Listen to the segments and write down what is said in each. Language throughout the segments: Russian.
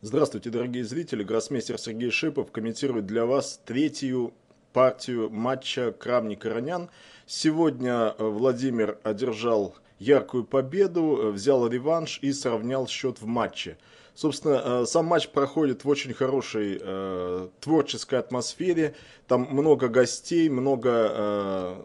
Здравствуйте, дорогие зрители. Гроссмейстер Сергей Шипов комментирует для вас третью партию матча Крамник-Иранян. Сегодня э, Владимир одержал яркую победу, э, взял реванш и сравнял счет в матче. Собственно, э, сам матч проходит в очень хорошей э, творческой атмосфере. Там много гостей, много э,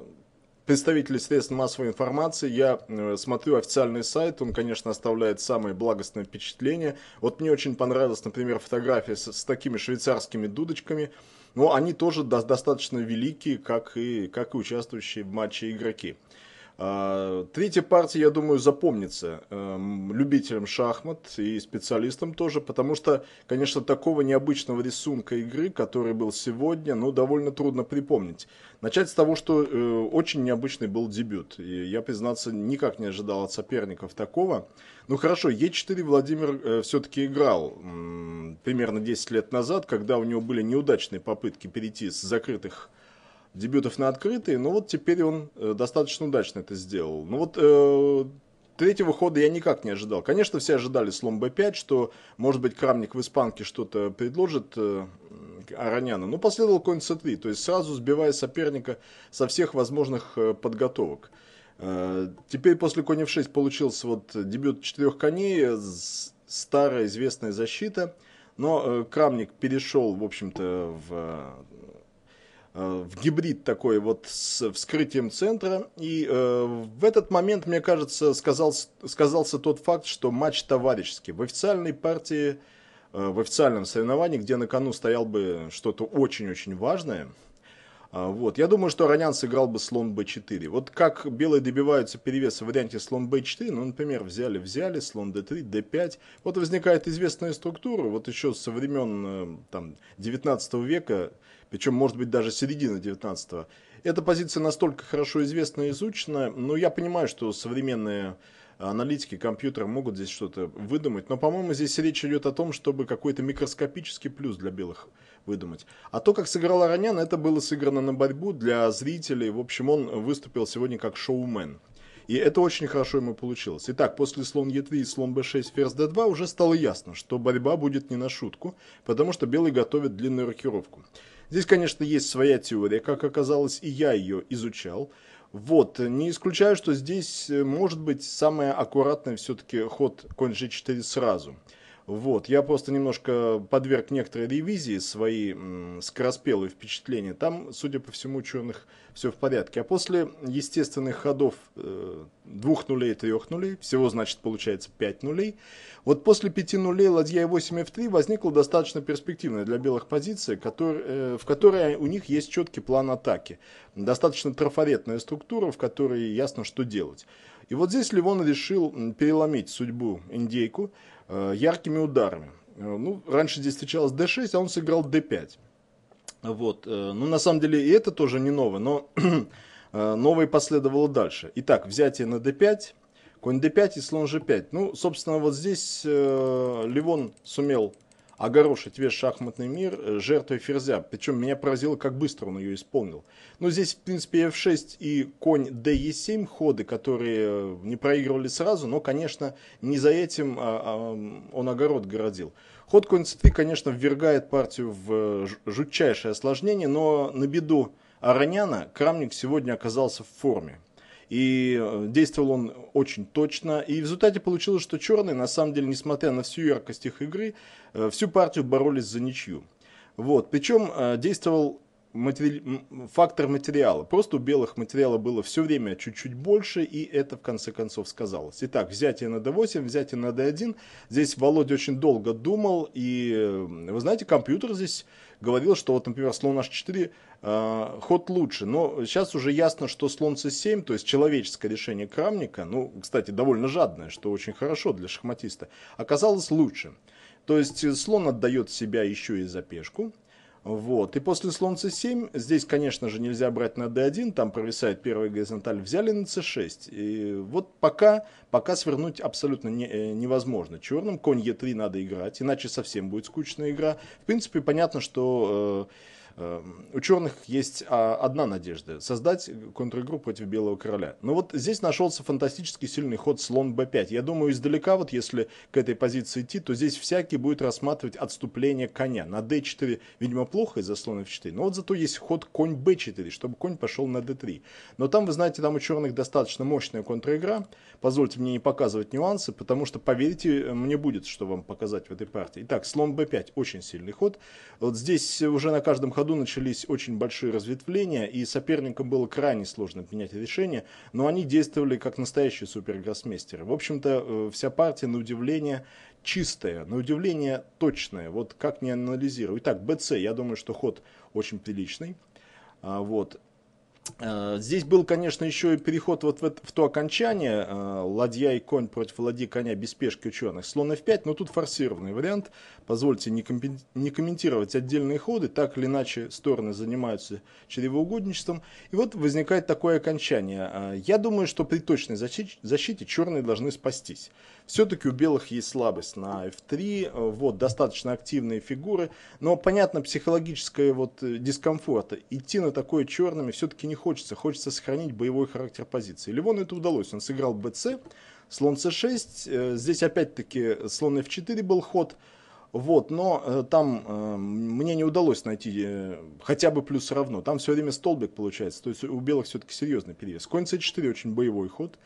представители средств массовой информации, я э, смотрю официальный сайт, он, конечно, оставляет самые благостные впечатления. Вот мне очень понравилась, например, фотография с, с такими швейцарскими дудочками, но они тоже до, достаточно великие, как и, как и участвующие в матче игроки. А, третья партия, я думаю, запомнится эм, любителям шахмат и специалистам тоже, потому что, конечно, такого необычного рисунка игры, который был сегодня, ну, довольно трудно припомнить. Начать с того, что э, очень необычный был дебют. И я, признаться, никак не ожидал от соперников такого. Ну, хорошо, Е4 Владимир э, все-таки играл примерно 10 лет назад, когда у него были неудачные попытки перейти с закрытых дебютов на открытые, но вот теперь он э, достаточно удачно это сделал. Ну вот э, третьего хода я никак не ожидал. Конечно, все ожидали слом b5, что, может быть, Крамник в испанке что-то предложит э, Ароняну, но последовал конь c3, то есть сразу сбивая соперника со всех возможных э, подготовок. Э, теперь после коня в 6 получился вот дебют четырех коней, э, старая известная защита, но э, Крамник перешел, в общем-то, в Э, в гибрид такой вот с вскрытием центра. И э, в этот момент, мне кажется, сказался, сказался тот факт, что матч товарищеский. В официальной партии, э, в официальном соревновании, где на кону стоял бы что-то очень-очень важное, э, вот. Я думаю, что Ронян сыграл бы слон b4. Вот как белые добиваются перевеса в варианте слон b4, ну, например, взяли-взяли, слон d3, d5. Вот возникает известная структура, вот еще со времен э, там, 19 века причем, может быть, даже середина 19-го. Эта позиция настолько хорошо известна и изучена, но я понимаю, что современные а, аналитики компьютера могут здесь что-то выдумать, но, по-моему, здесь речь идет о том, чтобы какой-то микроскопический плюс для белых выдумать. А то, как сыграл Аронян, это было сыграно на борьбу для зрителей. В общем, он выступил сегодня как шоумен. И это очень хорошо ему получилось. Итак, после слон Е3 и слон Б6, ферзь Д2 уже стало ясно, что борьба будет не на шутку, потому что белый готовит длинную рокировку. Здесь, конечно, есть своя теория, как оказалось, и я ее изучал. Вот, не исключаю, что здесь, э, может быть, самое аккуратное все-таки ход конь g4 сразу. Вот, я просто немножко подверг некоторой ревизии свои скороспелые впечатления. Там, судя по всему, ученых все в порядке. А после естественных ходов э, двух нулей и трех нулей, всего, значит, получается 5 нулей, вот после 5 нулей ладья и 8 f3 возникла достаточно перспективная для белых позиция, который, э, в которой у них есть четкий план атаки. Достаточно трафаретная структура, в которой ясно, что делать. И вот здесь Ливон решил переломить судьбу индейку э, яркими ударами. Э, ну, раньше здесь встречалось d6, а он сыграл d5. Вот. Э, ну, на самом деле, и это тоже не новое, но новое последовало дальше. Итак, взятие на d5, конь d5 и слон g5. Ну, собственно, вот здесь Ливон сумел огорошить весь шахматный мир э, жертвой ферзя. Причем меня поразило, как быстро он ее исполнил. Но здесь, в принципе, f6 и конь d 7 ходы, которые э, не проигрывали сразу, но, конечно, не за этим а, а, он огород городил. Ход конь c3, конечно, ввергает партию в э, жутчайшее осложнение, но на беду Ароняна Крамник сегодня оказался в форме и э, действовал он очень точно. И в результате получилось, что черные, на самом деле, несмотря на всю яркость их игры, э, всю партию боролись за ничью. Вот. Причем э, действовал матери... фактор материала. Просто у белых материала было все время чуть-чуть больше, и это в конце концов сказалось. Итак, взятие на d8, взятие на d1. Здесь Володя очень долго думал, и э, вы знаете, компьютер здесь говорил, что вот, например, слон h4 э, ход лучше. Но сейчас уже ясно, что слон c7, то есть человеческое решение крамника, ну, кстати, довольно жадное, что очень хорошо для шахматиста, оказалось лучше. То есть э, слон отдает себя еще и за пешку, вот. И после слонца 7 здесь, конечно же, нельзя брать на d1, там провисает первая горизонталь, взяли на c6. И вот пока, пока свернуть абсолютно не, э, невозможно. Черным конь e3 надо играть, иначе совсем будет скучная игра. В принципе, понятно, что э, Эм, ученых есть а, одна надежда – создать контригру против Белого Короля. Но вот здесь нашелся фантастически сильный ход слон b5. Я думаю, издалека, вот если к этой позиции идти, то здесь всякий будет рассматривать отступление коня. На d4, видимо, плохо из-за слона f4, но вот зато есть ход конь b4, чтобы конь пошел на d3. Но там, вы знаете, там у черных достаточно мощная контраигра. Позвольте мне не показывать нюансы, потому что, поверьте, мне будет, что вам показать в этой партии. Итак, слон b5 – очень сильный ход. Вот здесь уже на каждом ходу ходу начались очень большие разветвления, и соперникам было крайне сложно принять решение, но они действовали как настоящие супергроссмейстеры. В общем-то, э, вся партия, на удивление, чистая, на удивление точная. Вот как не анализирую. Итак, БЦ, я думаю, что ход очень приличный. А, вот. Э, здесь был, конечно, еще и переход вот в, это, в то окончание. Э, Ладья и конь против ладьи коня без пешки ученых. Слон f5, но тут форсированный вариант. Позвольте не, не комментировать отдельные ходы. Так или иначе стороны занимаются чревоугодничеством. И вот возникает такое окончание. Э, я думаю, что при точной защите, защите черные должны спастись. Все-таки у белых есть слабость на f3, вот, достаточно активные фигуры, но, понятно, психологическое вот э, дискомфорта. Идти на такое черными все-таки не хочется, хочется сохранить боевой характер позиции. Ливону это удалось, он сыграл bc, слон c6, э, здесь опять-таки слон f4 был ход, вот, но э, там э, мне не удалось найти э, хотя бы плюс равно. Там все время столбик получается. То есть у белых все-таки серьезный перевес. Конь c4 очень боевой ход.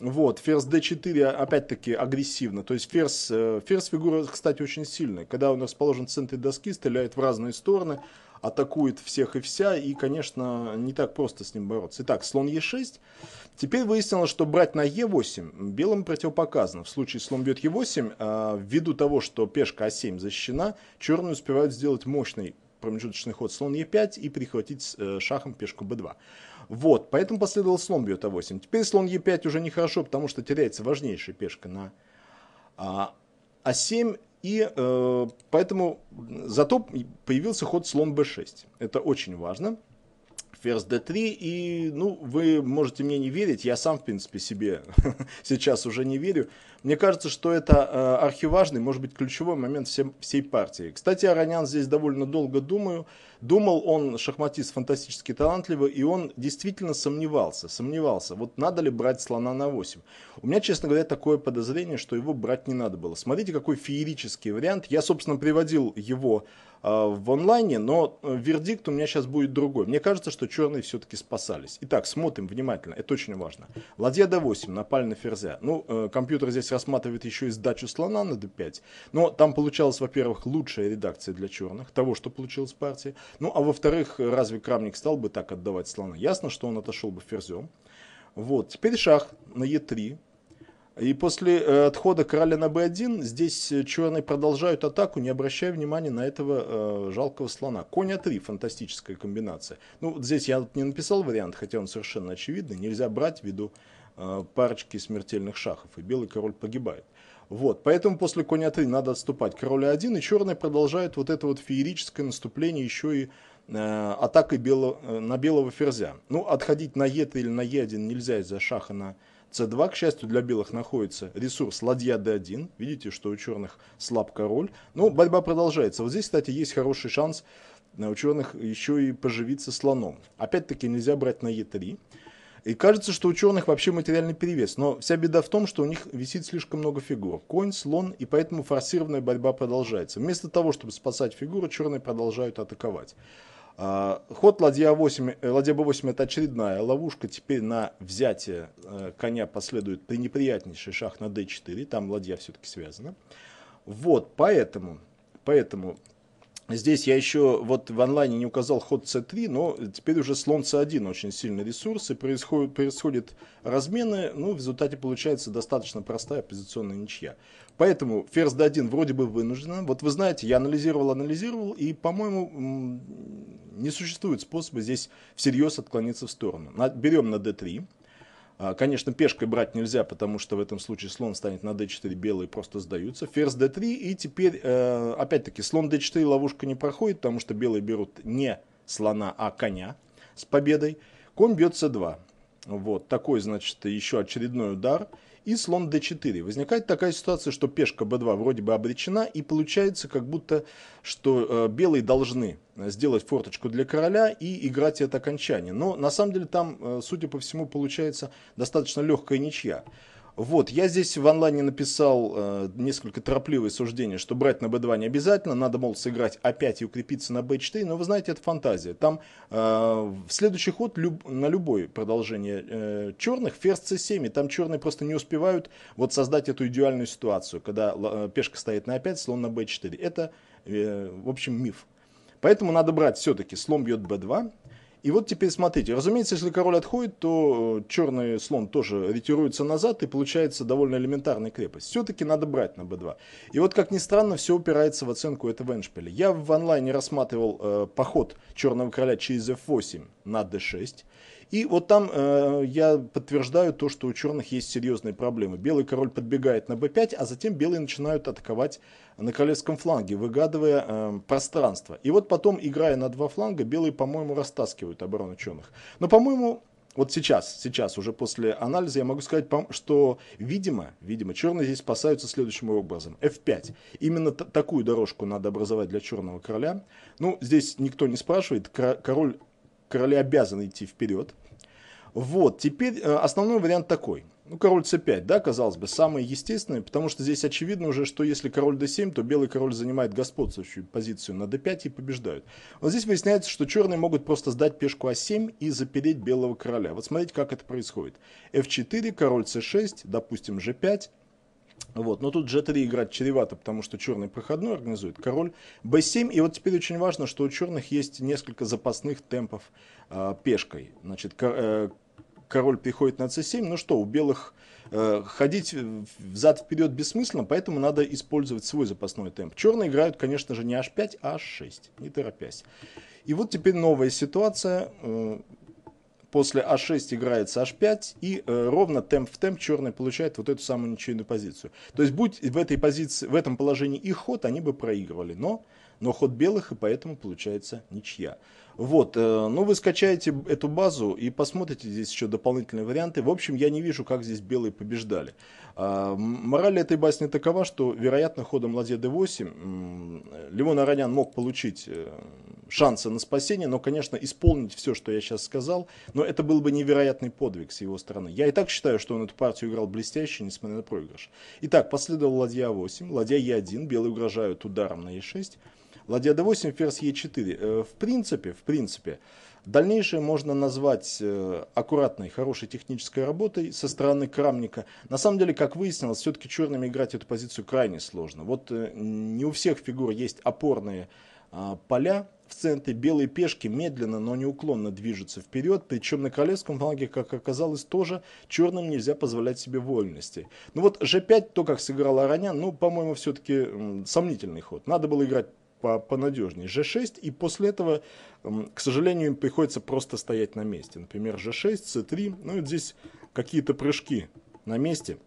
Вот, ферзь d4 опять-таки агрессивно. То есть ферзь, э, ферзь фигура, кстати, очень сильная. Когда он расположен в центре доски, стреляет в разные стороны, атакует всех и вся. И, конечно, не так просто с ним бороться. Итак, слон e6. Теперь выяснилось, что брать на e8 белым противопоказано. В случае слон бьет e8, э, ввиду того, что пешка a7 а защищена, черные успевают сделать мощный промежуточный ход слон e5 и перехватить э, шахом пешку b2. Вот, поэтому последовал слон бьет а8. Теперь слон e5 уже нехорошо, потому что теряется важнейшая пешка на а, 7 а И э, поэтому зато появился ход слон b6. Это очень важно ферзь d3, и, ну, вы можете мне не верить, я сам, в принципе, себе сейчас уже не верю. Мне кажется, что это э, архиважный, может быть, ключевой момент всем, всей партии. Кстати, Аронян здесь довольно долго думаю, Думал он, шахматист фантастически талантливый, и он действительно сомневался, сомневался, вот надо ли брать слона на 8. У меня, честно говоря, такое подозрение, что его брать не надо было. Смотрите, какой феерический вариант. Я, собственно, приводил его а, в онлайне, но э, вердикт у меня сейчас будет другой. Мне кажется, что черные все-таки спасались. Итак, смотрим внимательно, это очень важно. Ладья d8, напали на ферзя. Ну, э, компьютер здесь рассматривает еще и сдачу слона на d5, но там получалась, во-первых, лучшая редакция для черных, того, что получилось в партии, ну, а во-вторых, разве Крамник стал бы так отдавать слона? Ясно, что он отошел бы ферзем. Вот, теперь шах на Е3. И после э, отхода короля на b1 здесь э, черные продолжают атаку, не обращая внимания на этого э, жалкого слона. Конь а3, фантастическая комбинация. Ну, вот здесь я не написал вариант, хотя он совершенно очевидный. Нельзя брать ввиду э, парочки смертельных шахов, и белый король погибает. Вот, поэтому после коня 3 надо отступать. король 1 и черные продолжают вот это вот феерическое наступление еще и э, атакой бело, э, на белого ферзя. Ну, отходить на Е3 или на Е1 нельзя из-за шаха на c2, к счастью для белых, находится ресурс ладья d1. Видите, что у черных слаб король. Но борьба продолжается. Вот здесь, кстати, есть хороший шанс э, у черных еще и поживиться слоном. Опять-таки нельзя брать на е 3 и кажется, что у ученых вообще материальный перевес, но вся беда в том, что у них висит слишком много фигур. Конь, слон, и поэтому форсированная борьба продолжается. Вместо того, чтобы спасать фигуру, черные продолжают атаковать. А, ход ладья, 8, э, ладья b8 это очередная ловушка. Теперь на взятие э, коня последует пренеприятнейший шаг на d4. Там ладья все-таки связана. Вот, поэтому, поэтому Здесь я еще вот в онлайне не указал ход c3, но теперь уже слон c1 очень сильный ресурс, и происходят, происходит размены, ну, в результате получается достаточно простая позиционная ничья. Поэтому ферзь d1 вроде бы вынуждена. Вот вы знаете, я анализировал, анализировал, и, по-моему, не существует способа здесь всерьез отклониться в сторону. Берем на d3, а, конечно, пешкой брать нельзя, потому что в этом случае слон станет на d4, белые просто сдаются. Ферзь d3, и теперь, э, опять-таки, слон d4 ловушка не проходит, потому что белые берут не слона, а коня с победой. Конь бьет c2. Вот, такой, значит, еще очередной удар и слон d4. Возникает такая ситуация, что пешка b2 вроде бы обречена, и получается как будто, что э, белые должны сделать форточку для короля и играть это окончание. Но на самом деле там, э, судя по всему, получается достаточно легкая ничья. Вот, я здесь в онлайне написал э, несколько торопливые суждения, что брать на b2 не обязательно, надо, мол, сыграть а5 и укрепиться на b4, но вы знаете, это фантазия. Там э, в следующий ход люб, на любое продолжение э, черных ферзь c7, и там черные просто не успевают вот создать эту идеальную ситуацию, когда э, пешка стоит на a5, слон на b4. Это, э, в общем, миф. Поэтому надо брать все-таки слон бьет b2, и вот теперь смотрите, разумеется, если король отходит, то э, черный слон тоже ретируется назад, и получается довольно элементарная крепость. Все-таки надо брать на b2. И вот, как ни странно, все упирается в оценку этого эндшпиля. Я в онлайне рассматривал э, поход черного короля через f8 на d6. И вот там э, я подтверждаю то, что у черных есть серьезные проблемы. Белый король подбегает на b5, а затем белые начинают атаковать на королевском фланге, выгадывая э, пространство. И вот потом, играя на два фланга, белые, по-моему, растаскивают оборону черных. Но, по-моему, вот сейчас, сейчас, уже после анализа, я могу сказать, что, видимо, видимо, черные здесь спасаются следующим образом. F5. Именно такую дорожку надо образовать для черного короля. Ну, здесь никто не спрашивает. Король короли обязаны идти вперед. Вот, теперь э, основной вариант такой. Ну, король c5, да, казалось бы, самое естественное, потому что здесь очевидно уже, что если король d7, то белый король занимает господствующую позицию на d5 и побеждают. Вот здесь выясняется, что черные могут просто сдать пешку a7 а и запереть белого короля. Вот смотрите, как это происходит. f4, король c6, допустим, g5, вот. Но тут g3 играть чревато, потому что черный проходной организует король b7. И вот теперь очень важно, что у черных есть несколько запасных темпов э, пешкой. Значит, кор, э, король приходит на c7. Ну что, у белых э, ходить взад-вперед бессмысленно, поэтому надо использовать свой запасной темп. Черные играют, конечно же, не h5, а h6, не торопясь. И вот теперь новая ситуация. Э, после А6 играется H5, и э, ровно темп в темп черный получает вот эту самую ничейную позицию. То есть, будь в этой позиции, в этом положении их ход, они бы проигрывали, но но ход белых, и поэтому получается ничья. Вот, э, ну вы скачаете эту базу и посмотрите здесь еще дополнительные варианты. В общем, я не вижу, как здесь белые побеждали. А, мораль этой басни такова, что, вероятно, ходом ладья d8 Левон Аранян мог получить э, шансы на спасение, но, конечно, исполнить все, что я сейчас сказал, но это был бы невероятный подвиг с его стороны. Я и так считаю, что он эту партию играл блестяще, несмотря на проигрыш. Итак, последовал ладья a8, ладья e1, белые угрожают ударом на e6, Ладья d8, ферзь e4. Э, в принципе, в принципе, дальнейшее можно назвать э, аккуратной, хорошей технической работой со стороны Крамника. На самом деле, как выяснилось, все-таки черными играть эту позицию крайне сложно. Вот э, не у всех фигур есть опорные а, поля, в центре белые пешки медленно, но неуклонно движутся вперед, причем на королевском фланге, как оказалось, тоже черным нельзя позволять себе вольности. Ну вот g5, то, как сыграл Араня, ну, по-моему, все-таки сомнительный ход. Надо было играть по понадежнее. G6, и после этого, к сожалению, им приходится просто стоять на месте. Например, G6, C3, ну и здесь какие-то прыжки на месте.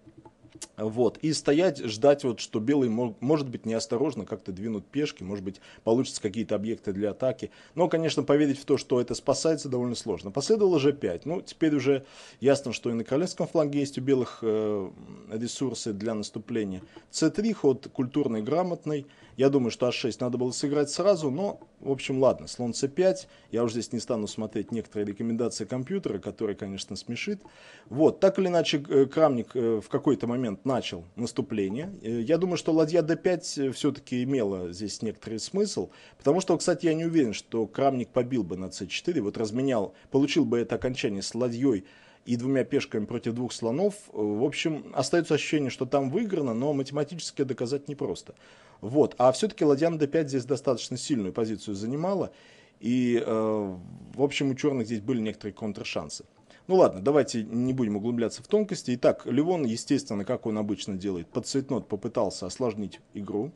Вот, и стоять, ждать, вот, что белый мог, может быть неосторожно как-то двинут пешки, может быть получатся какие-то объекты для атаки. Но, конечно, поверить в то, что это спасается, довольно сложно. Последовало G5. Ну, теперь уже ясно, что и на королевском фланге есть у белых э, ресурсы для наступления. C3 ход культурный, грамотный. Я думаю, что h6 а надо было сыграть сразу, но, в общем, ладно, слон c5. Я уже здесь не стану смотреть некоторые рекомендации компьютера, которые, конечно, смешит. Вот, так или иначе, э, Крамник э, в какой-то момент начал наступление. Э, я думаю, что ладья d5 все-таки имела здесь некоторый смысл, потому что, кстати, я не уверен, что Крамник побил бы на c4, вот разменял, получил бы это окончание с ладьей и двумя пешками против двух слонов, э, в общем, остается ощущение, что там выиграно, но математически доказать непросто. Вот. А все-таки ладья на d5 здесь достаточно сильную позицию занимала, и, э, в общем, у черных здесь были некоторые контршансы. Ну ладно, давайте не будем углубляться в тонкости. Итак, Ливон, естественно, как он обычно делает, под цветнот попытался осложнить игру.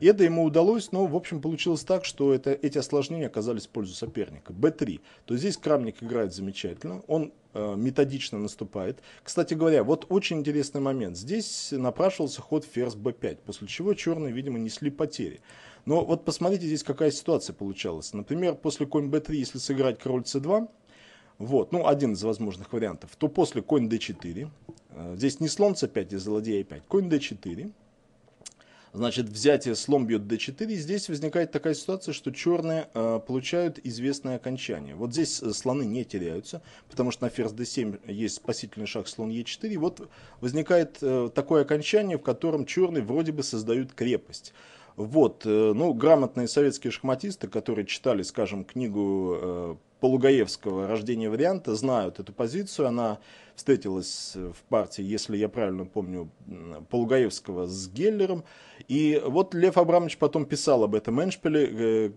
И это ему удалось, но, в общем, получилось так, что это, эти осложнения оказались в пользу соперника. Б3. То здесь Крамник играет замечательно, он э, методично наступает. Кстати говоря, вот очень интересный момент. Здесь напрашивался ход ферзь Б5, после чего черные, видимо, несли потери. Но вот посмотрите здесь, какая ситуация получалась. Например, после конь б 3 если сыграть король с 2 вот, ну, один из возможных вариантов, то после конь d4, э, здесь не слон c5 и злодея 5, конь d4, Значит, взятие слон бьет d4. здесь возникает такая ситуация, что черные э, получают известное окончание. Вот здесь э, слоны не теряются, потому что на ферзь d7 есть спасительный шаг слон e4. вот возникает э, такое окончание, в котором черные вроде бы создают крепость. Вот, э, ну, грамотные советские шахматисты, которые читали, скажем, книгу э, Полугаевского «Рождение варианта» знают эту позицию. Она встретилась э, в партии, если я правильно помню, Полугаевского с Геллером. И вот Лев Абрамович потом писал об этом Эншпиле, э,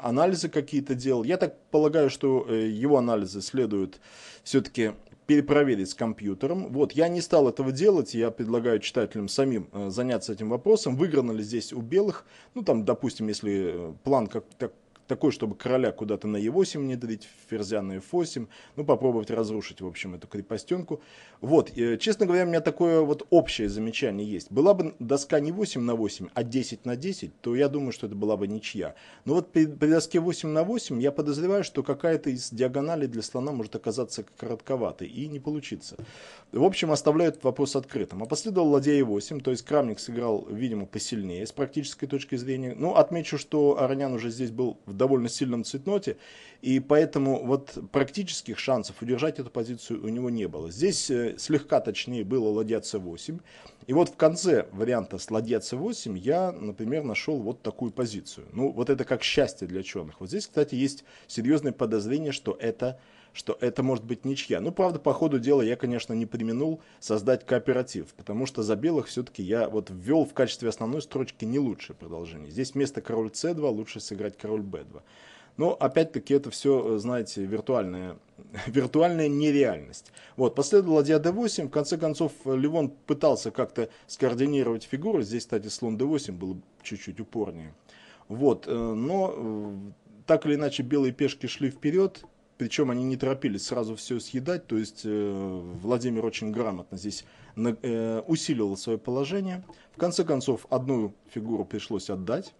анализы какие-то делал. Я так полагаю, что э, его анализы следует все-таки перепроверить с компьютером. Вот, я не стал этого делать, я предлагаю читателям самим э, заняться этим вопросом, выиграно ли здесь у белых, ну там, допустим, если план как, так, такой, чтобы короля куда-то на Е8 не давить, ферзя на F8, ну, попробовать разрушить, в общем, эту крепостенку. Вот, честно говоря, у меня такое вот общее замечание есть. Была бы доска не 8 на 8, а 10 на 10, то я думаю, что это была бы ничья. Но вот при, при доске 8 на 8 я подозреваю, что какая-то из диагоналей для слона может оказаться коротковатой и не получится. В общем, оставляю этот вопрос открытым. А последовал ладья Е8, то есть Крамник сыграл, видимо, посильнее с практической точки зрения. Ну, отмечу, что Аронян уже здесь был в довольно сильном цветноте, и поэтому вот практических шансов удержать эту позицию у него не было. Здесь э, слегка точнее было ладья c8, и вот в конце варианта с ладья c8 я, например, нашел вот такую позицию. Ну, вот это как счастье для черных. Вот здесь, кстати, есть серьезное подозрение, что это что это может быть ничья. Ну, правда, по ходу дела я, конечно, не применул создать кооператив, потому что за белых все-таки я вот ввел в качестве основной строчки не лучшее продолжение. Здесь вместо король c2 лучше сыграть король b2. Но опять-таки это все, э, знаете, виртуальная, виртуальная нереальность. Вот, последовал ладья d8. В конце концов, э, Ливон пытался как-то скоординировать фигуры. Здесь, кстати, слон d8 был чуть-чуть упорнее. Вот, э, но так или иначе белые пешки шли вперед, причем они не торопились сразу все съедать, то есть э, Владимир очень грамотно здесь на, э, усиливал свое положение. В конце концов, одну фигуру пришлось отдать.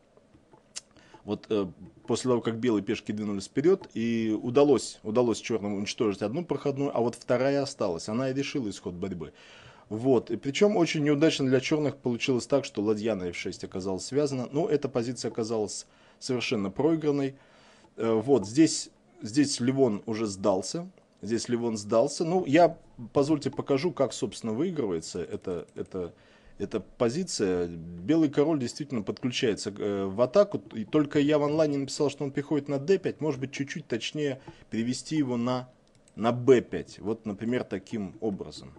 Вот э, после того, как белые пешки двинулись вперед, и удалось, удалось черным уничтожить одну проходную, а вот вторая осталась. Она и решила исход борьбы. Вот. И причем очень неудачно для черных получилось так, что ладья на f6 оказалась связана. Но ну, эта позиция оказалась совершенно проигранной. Э, вот здесь здесь Ливон уже сдался. Здесь Ливон сдался. Ну, я, позвольте, покажу, как, собственно, выигрывается эта, эта, эта позиция. Белый король действительно подключается э, в атаку. И только я в онлайне написал, что он приходит на d5. Может быть, чуть-чуть точнее перевести его на, на b5. Вот, например, таким образом.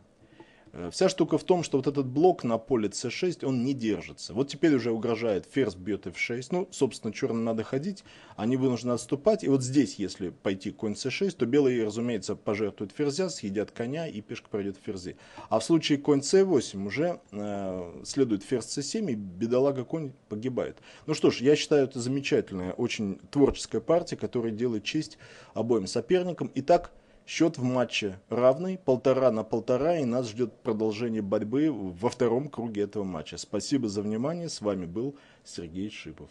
Э, вся штука в том, что вот этот блок на поле c6, он не держится. Вот теперь уже угрожает, ферзь бьет f6. Ну, собственно, черным надо ходить, они вынуждены отступать. И вот здесь, если пойти конь c6, то белые, разумеется, пожертвуют ферзя, съедят коня, и пешка пройдет в ферзи. А в случае конь c8 уже э, следует ферзь c7, и бедолага конь погибает. Ну что ж, я считаю, это замечательная, очень творческая партия, которая делает честь обоим соперникам. Итак, Счет в матче равный, полтора на полтора, и нас ждет продолжение борьбы во втором круге этого матча. Спасибо за внимание, с вами был Сергей Шипов.